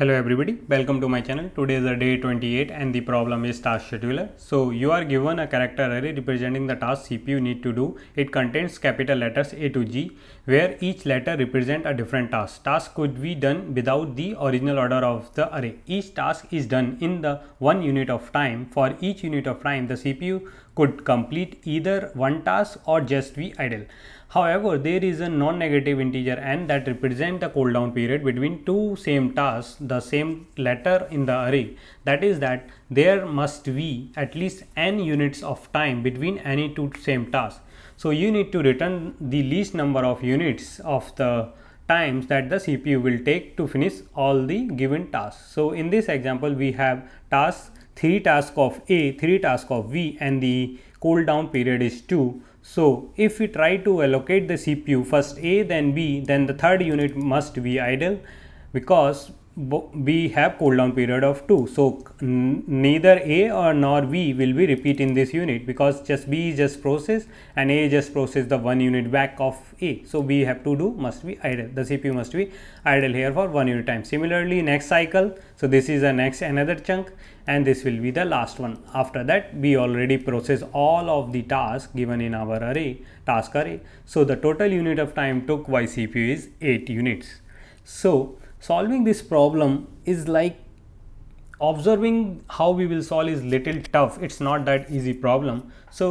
Hello everybody, welcome to my channel. Today is the day 28 and the problem is task scheduler. So you are given a character array representing the task CPU need to do. It contains capital letters A to G where each letter represent a different task. Task could be done without the original order of the array. Each task is done in the one unit of time. For each unit of time, the CPU could complete either one task or just be idle. However, there is a non-negative integer n that represents the cooldown period between two same tasks, the same letter in the array. That is that there must be at least n units of time between any two same tasks. So you need to return the least number of units of the times that the CPU will take to finish all the given tasks. So in this example, we have tasks 3 task of A, 3 task of V and the cool down period is 2. So if we try to allocate the CPU first A then B then the third unit must be idle because we have cool down period of 2. So neither A or nor V will be repeat in this unit because just B is just process and A just process the one unit back of A. So we have to do must be idle. The CPU must be idle here for one unit time. Similarly next cycle. So this is a next another chunk and this will be the last one after that we already process all of the tasks given in our array task array so the total unit of time took by cpu is 8 units so solving this problem is like observing how we will solve is little tough it's not that easy problem so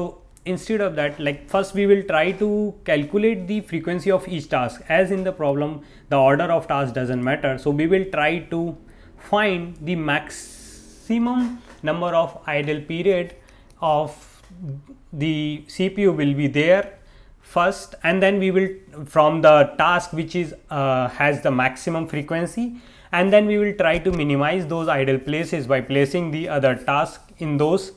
instead of that like first we will try to calculate the frequency of each task as in the problem the order of tasks doesn't matter so we will try to find the max maximum number of idle period of the CPU will be there first and then we will from the task which is uh, has the maximum frequency and then we will try to minimize those idle places by placing the other task in those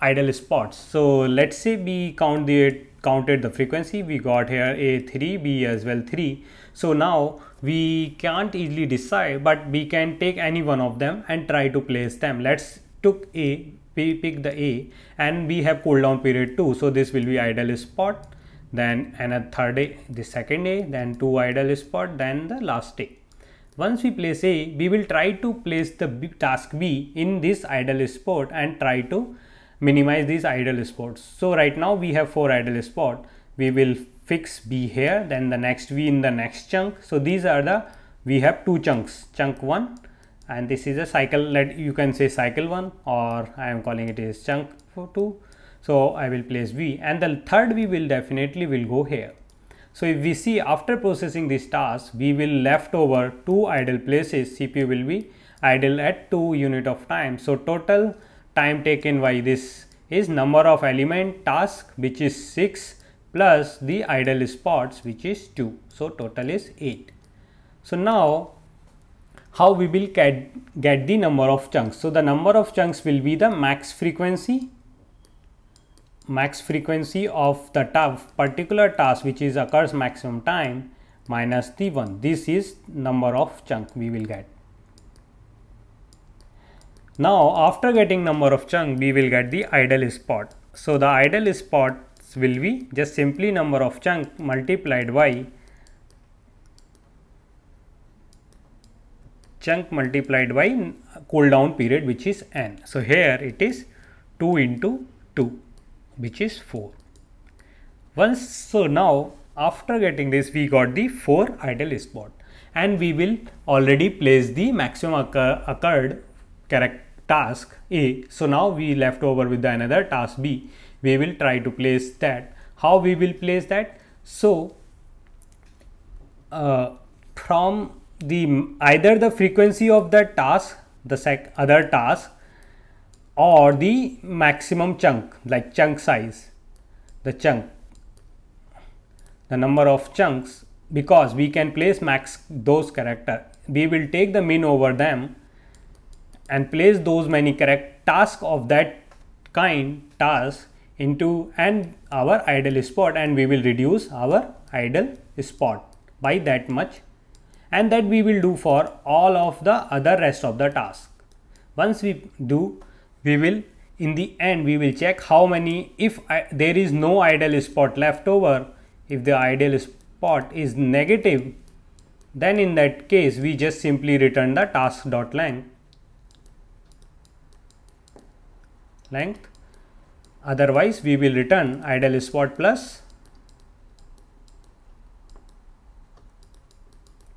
idle spots. So let's say we count the counted the frequency we got here a3 b as well 3 so now we can't easily decide but we can take any one of them and try to place them let's took a we pick the a and we have cool down period 2 so this will be idle spot then another third a the second a then two idle spot then the last a once we place a we will try to place the task b in this idle spot and try to minimize these idle spots so right now we have four idle spot we will fix b here then the next v in the next chunk so these are the we have two chunks chunk one and this is a cycle let you can say cycle one or i am calling it as chunk two so i will place v and the third v will definitely will go here so if we see after processing this task we will left over two idle places cpu will be idle at two unit of time so total time taken by this is number of element task which is 6 plus the idle spots which is 2. So, total is 8. So, now how we will get, get the number of chunks. So, the number of chunks will be the max frequency max frequency of the ta particular task which is occurs maximum time minus the 1. This is number of chunk we will get. Now after getting number of chunk we will get the idle spot. So the idle spot will be just simply number of chunk multiplied by chunk multiplied by cool down period which is n. So, here it is 2 into 2 which is 4. Once so now after getting this we got the 4 idle spot and we will already place the maximum occur, occurred task A. So, now we left over with the another task B we will try to place that how we will place that so uh, from the either the frequency of the task the sec other task or the maximum chunk like chunk size the chunk the number of chunks because we can place max those character we will take the min over them and place those many correct task of that kind task into and our idle spot and we will reduce our idle spot by that much and that we will do for all of the other rest of the task. Once we do, we will in the end we will check how many if I, there is no idle spot left over if the idle spot is negative then in that case we just simply return the task dot length length Otherwise, we will return idle spot plus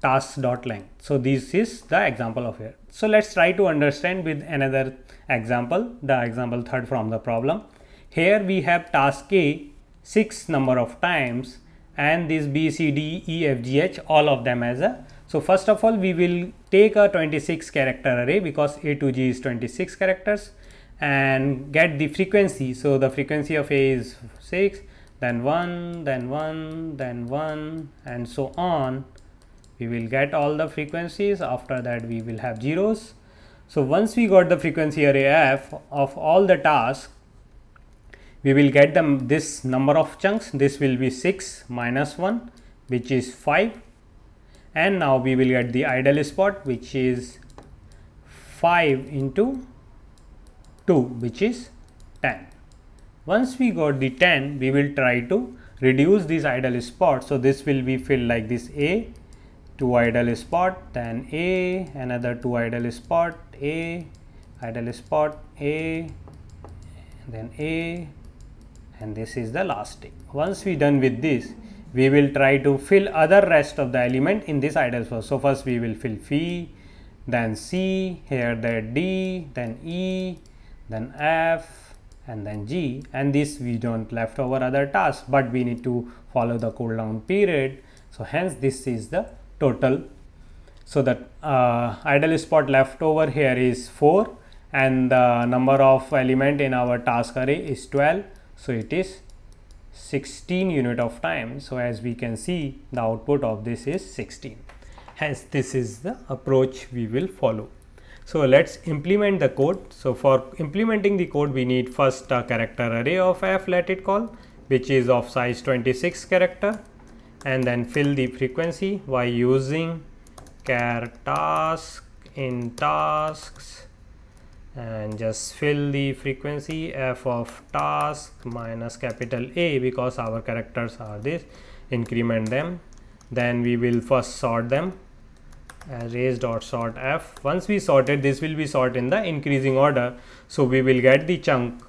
task dot length. So this is the example of here. So let's try to understand with another example, the example third from the problem. Here we have task A six number of times and this B, C, D, E, F, G, H all of them as a. So first of all we will take a 26 character array because A to G is 26 characters and get the frequency. So the frequency of A is 6, then 1, then 1, then 1 and so on. We will get all the frequencies after that we will have zeros. So once we got the frequency array F of all the tasks, we will get them this number of chunks. This will be 6 minus 1 which is 5 and now we will get the idle spot which is 5 into 2 which is 10. Once we got the 10 we will try to reduce these idle spots. So, this will be filled like this A, 2 idle spot, then A, another 2 idle spot, A, idle spot, A, then A and this is the last thing. Once we done with this, we will try to fill other rest of the element in this idle spot. So, first we will fill phi, then C, here the D, then E, then F and then G and this we don't left over other tasks but we need to follow the cooldown period. So hence this is the total. So the uh, idle spot left over here is 4 and the number of element in our task array is 12. So it is 16 unit of time. So as we can see the output of this is 16. Hence this is the approach we will follow. So let's implement the code. So for implementing the code, we need first a character array of f let it call, which is of size 26 character and then fill the frequency by using char task in tasks and just fill the frequency f of task minus capital A because our characters are this increment them then we will first sort them arrays dot sort f once we sorted this will be sorted in the increasing order so we will get the chunk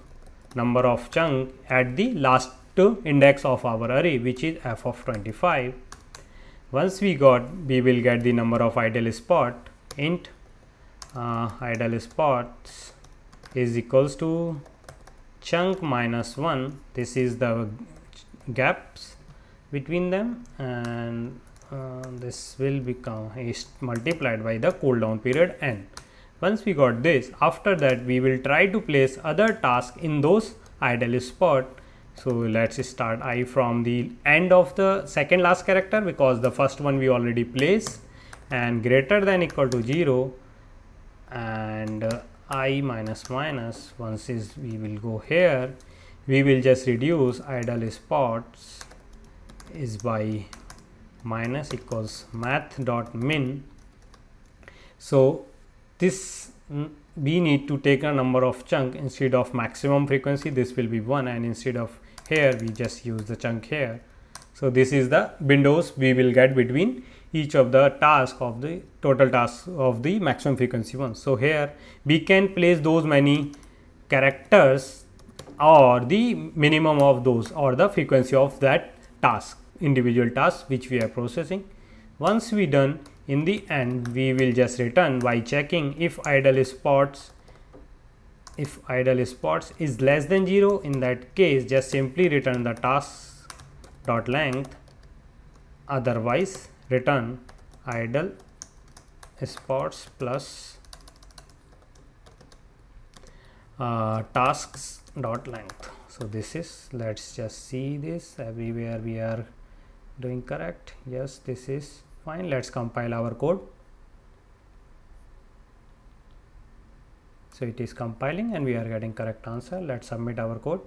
number of chunk at the last index of our array which is f of 25 once we got we will get the number of idle spot int uh, idle spots is equals to chunk minus 1 this is the gaps between them and uh, this will become multiplied by the cooldown period n. Once we got this, after that we will try to place other task in those idle spot. So let's start i from the end of the second last character because the first one we already place and greater than equal to 0 and uh, i minus minus once is we will go here we will just reduce idle spots is by minus equals math dot min so this mm, we need to take a number of chunk instead of maximum frequency this will be 1 and instead of here we just use the chunk here so this is the windows we will get between each of the task of the total task of the maximum frequency one so here we can place those many characters or the minimum of those or the frequency of that task individual tasks which we are processing. Once we done in the end we will just return by checking if idle spots if idle spots is less than 0 in that case just simply return the task dot length otherwise return idle spots plus uh, tasks dot length so this is let's just see this everywhere we are doing correct yes this is fine let's compile our code so it is compiling and we are getting correct answer let's submit our code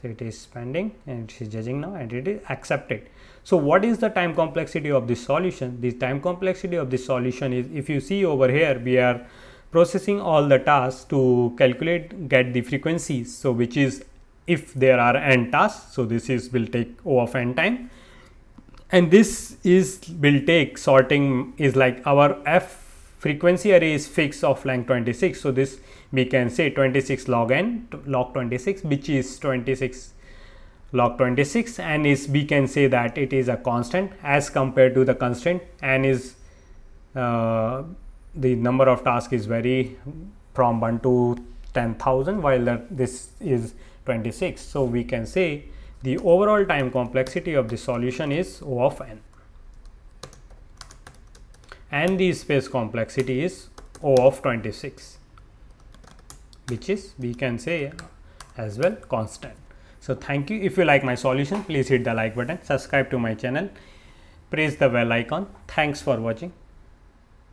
so it is pending and it is judging now and it is accepted so what is the time complexity of this solution the time complexity of this solution is if you see over here we are processing all the tasks to calculate get the frequencies so which is if there are n tasks. So this is will take O of n time. And this is will take sorting is like our F frequency array is fixed of length 26. So this we can say 26 log n log 26 which is 26 log 26 and is we can say that it is a constant as compared to the constant and is uh, the number of tasks is very from 1 to 10,000 while that this is 26. So we can say the overall time complexity of the solution is O of n and the space complexity is O of 26 which is we can say as well constant. So thank you. If you like my solution, please hit the like button, subscribe to my channel, press the bell icon. Thanks for watching.